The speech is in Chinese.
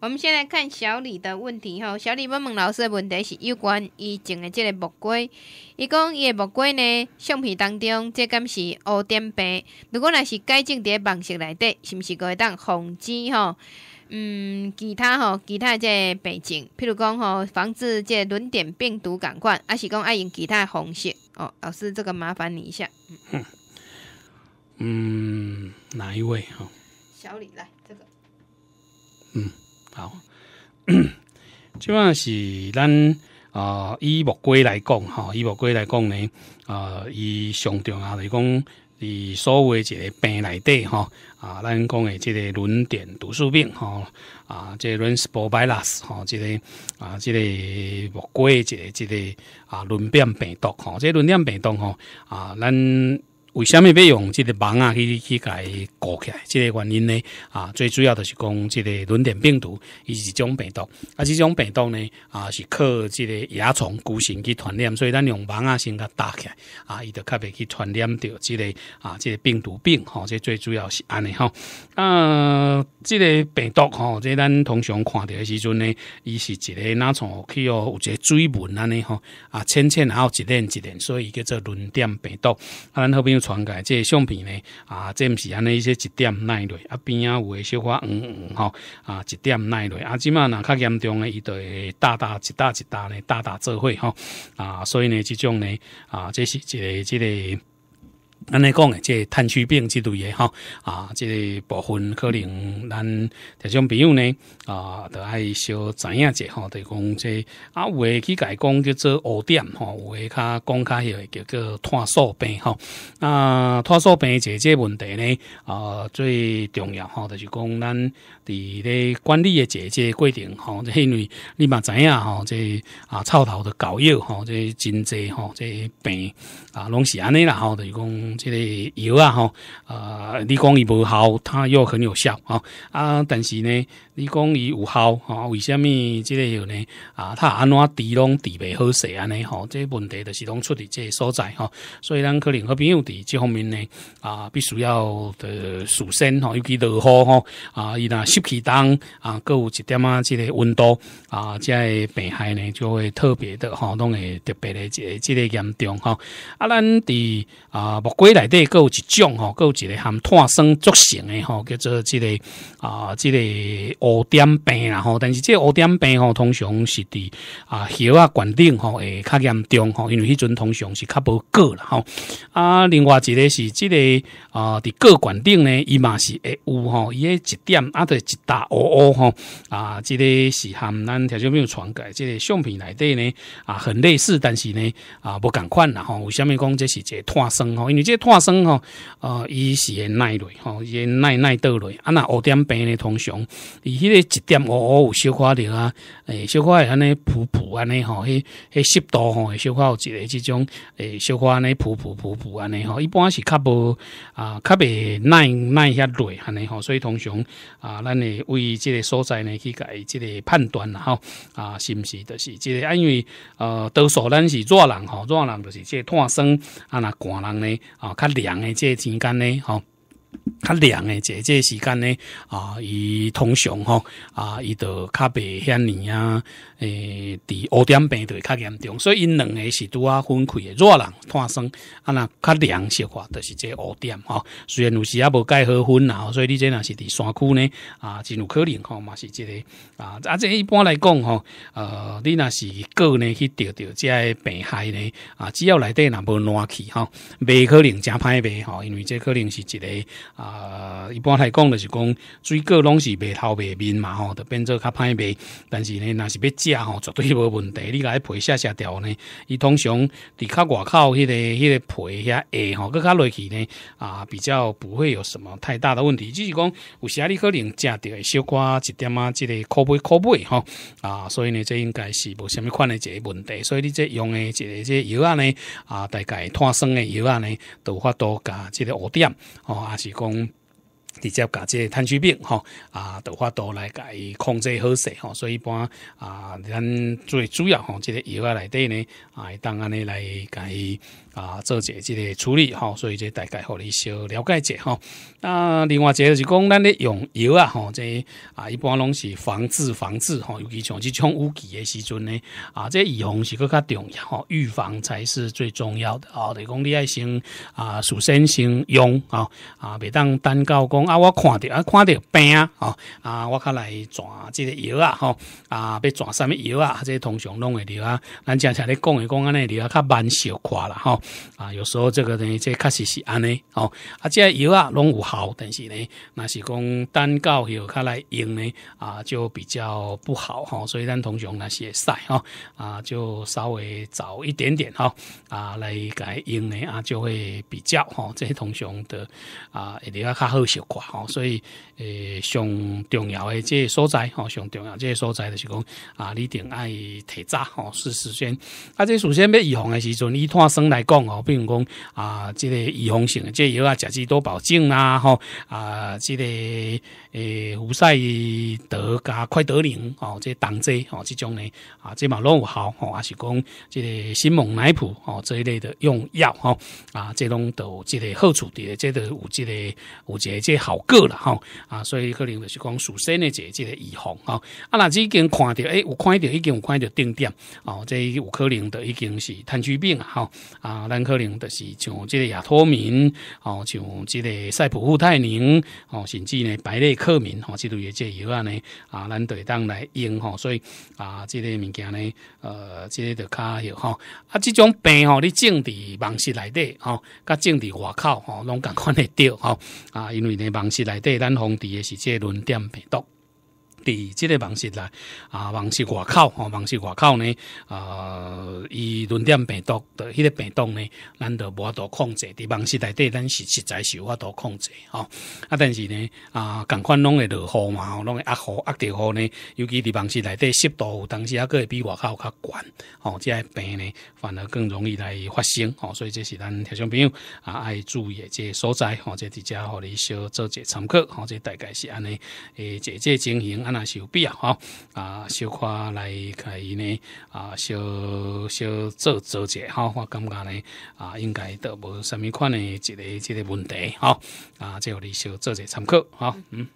我们先来看小李的问题吼，小李问问老师的问题是有关于种的这个木瓜。伊讲伊的木瓜呢，橡皮当中这敢是黑点白，如果那是改正诶网色内底，是毋是可会当防止吼？嗯，其他吼，其他这背景，譬如讲吼，防即这轮点病毒感染，还是讲爱用其他方式哦，老师，这个麻烦你一下。嗯，哪一位哈？小李，来这个。嗯。好，即嘛是咱啊，以木龟来讲哈，以木龟来讲呢，啊，以上重要来讲以所谓一个病来底哈啊，咱讲的这个轮点毒素病哈啊，这轮氏伯白拉斯哈，这个啊，这个木龟，这个这个啊，轮变病毒哈，这轮变病毒哈啊，咱。为虾米要用这个网啊去去解搞起来？这个原因呢啊，最主要的是讲这个轮点病毒，伊是一种病毒啊，这种病毒呢啊是靠这个蚜虫孤形去传染，所以咱用网啊先给打起来啊，伊就较袂去传染掉这个啊，这个病毒病，好，这最主要是安尼吼。啊，这个病毒哈，这咱通常看到的时阵呢，伊是一个蚜虫，伊有一个水纹安尼吼啊，纤纤然后一点一点，所以叫做轮点病毒啊，咱后边。传开，这相片呢，啊，这毋是安尼一些几点那一类，啊，边啊有诶小话，黄黄吼啊，一点那一类，啊，即嘛若较严重诶，一会大大一大一大呢，大大做伙吼啊，所以呢，即种呢，啊，这是一个即个。安尼讲诶，即炭疽病之类诶，吼啊，即部分可能咱特种朋友呢啊，都爱小知影者，吼，就讲即啊，有诶去甲伊讲叫做污点，吼，有诶较迄开叫做炭素病，吼，啊，炭素病即即问题呢，啊，最重要吼，就是讲咱伫咧管理诶即即规定，吼，即因为你嘛知影吼，即啊臭头的狗药吼，即真济，吼，即病啊，拢是安尼啦，吼，就是讲。这个药啊，吼，啊，你讲伊无效，它又很有效啊，啊，但是呢，你讲伊有效，啊，为虾米这个药呢？啊，它安怎治拢治袂好势安尼吼，这问题就是拢出伫这所在吼，所以咱可能和朋友伫这方面呢，啊，必须要的属身吼，尤其落雨吼，啊，伊若湿气重啊，各有一点啊，这个温度啊，这个病害呢就会特别的，吼，拢会特别的这这个严重吼。啊，咱伫啊，目内底的有一种吼，有一个含炭酸组成的吼，叫做即个啊，即个乌点病啦吼。但是即个乌点病吼通常是伫啊，血啊管顶吼，会较严重吼，因为迄阵通常是较无过啦吼。啊，另外一个是即个啊，伫各管顶呢，伊嘛是会有吼，伊迄一点啊，就一大乌乌吼。啊，即个是含咱条件没有传改，即个相片内底呢啊，很类似，但是呢啊，无共款啦吼。为啥物讲这是一个炭酸吼？因为。这炭酸吼，呃，伊是会耐累吼，会耐耐倒累。啊，那五点病呢，通常伊迄个一点五五小可着啊，诶，小可会安尼噗噗安尼吼，迄迄湿度吼，会小可有一个即种诶，小可安尼噗噗噗噗安尼吼，一般是较无啊，较袂耐耐遐累安尼吼，所以通常啊，咱会为这个所在呢去甲伊这个判断啦吼啊，是毋是？就是即个，因为呃，多数咱是热人吼，热人就是即炭酸啊，若寒人呢？啊，较凉诶，这之间呢，吼。较凉诶，即个时间咧啊，伊通常吼啊，伊都较白遐年啊，诶，伫五点病会较严重，所以因两个是拄啊分开诶，热人产生啊，若较凉消化就是即五点吼。虽然有时啊无盖好熏啦，所以你若是伫山区呢啊，真有可能吼嘛是即个啊。啊，即一般来讲吼，呃，你若是个呢去钓钓即个病害呢啊，只要内底若无暖气吼，未可能正歹病吼，因为即可能是一个。啊，一般来讲就是讲水果拢是白头白面嘛吼，著变做较歹卖。但是呢，若是要食吼，绝对无问题。你来皮下下条呢，伊通常伫较外口迄个迄个遐下吼，更较落去呢啊，比较不会有什么太大的问题。就是讲，有时你可能食着小寡一点啊，即个磕味磕味吼啊，所以呢，这应该是无甚物款的一个问题。所以你这用的即个即药呢啊，大概碳酸的药呢都有多度少即个五点吼，啊是。讲直接甲即个糖尿病吼啊，豆法度来甲伊控制好势吼，所以一般啊咱最主要吼，这个药啊内底呢啊，当安尼来甲伊啊，做下即个处理吼，所以这大概互你小了解一吼。那另外一就是讲，咱咧用药啊，吼，这啊，一般拢是防治防治吼，尤其像即种乌期的时阵呢，啊，这预防是搁较重要吼，预防才是最重要的哦。是讲你爱先啊，首先先用哦，啊，袂当等到讲啊，我看着啊，看着病啊，啊，我较来抓即个药啊，吼，啊，要抓什物药啊，这通常拢会着啊。咱正常咧讲一讲安尼着啊，较慢少夸啦吼。啊，有时候这个呢，这确实是安尼哦。啊，这药啊拢有效，但是呢，那是讲单搞药开来用呢，啊就比较不好哈。所以咱同学那些晒哈啊，就稍微早一点点哈啊来改用呢啊，就会比较哈这些同学的啊一要较好习寡哈。所以诶，上重要的这所在哈，上重要这所在的是讲啊，你一定爱提早哈，是时先。啊，这首先，要预防的时阵，你炭生来。讲哦，比如讲啊，这个预防性，即以药啊，甲基多保证啦，吼啊，这个诶，胡赛德加快德灵哦，这挡剂哦，即种呢啊，这嘛拢效吼，也是讲即个新蒙奶普哦，这一类的用药吼啊，这拢都即个好处，即个有即个有即个好个了吼啊，所以可能就是讲属生的这即个预防哦，啊那即已经看到诶，有看到已经有看到定点哦，即有可能的已经是炭疽病哈啊。啊，可能就是像这个亚托明，哦，像这个赛普富泰宁，哦，甚至呢白内克明，哦，这类的这药啊呢。啊，咱对当来用，吼，所以啊，这个物件呢，呃，这个就较有，哈。啊，这种病，吼，你种伫网室内底，吼，甲种伫外口吼，拢敢看得着吼。啊，因为呢网室内底，咱防治诶是这轮点病毒。伫即个网市内，啊，网市外口吼，网市外口呢，啊，伊论点病毒的迄个病毒呢，咱都无法度控制。伫网市内底，咱是实在是有法度控制吼，啊，但是呢，啊，共款拢会落雨嘛，拢会压雨压着雨呢，尤其伫网市内底湿度，有当时下个比外口较悬，吼，即个病呢，反而更容易来发生，吼，所以这是咱听众朋友啊，爱注意的这所在吼，这伫遮互你少做者参考吼，这大概是安尼，诶，这这经营那是有必要哈啊，小可来以呢啊，小小做做者哈，我感觉呢啊，应该都无什么款的一个一个问题哈啊，这我你小做者参考哈嗯。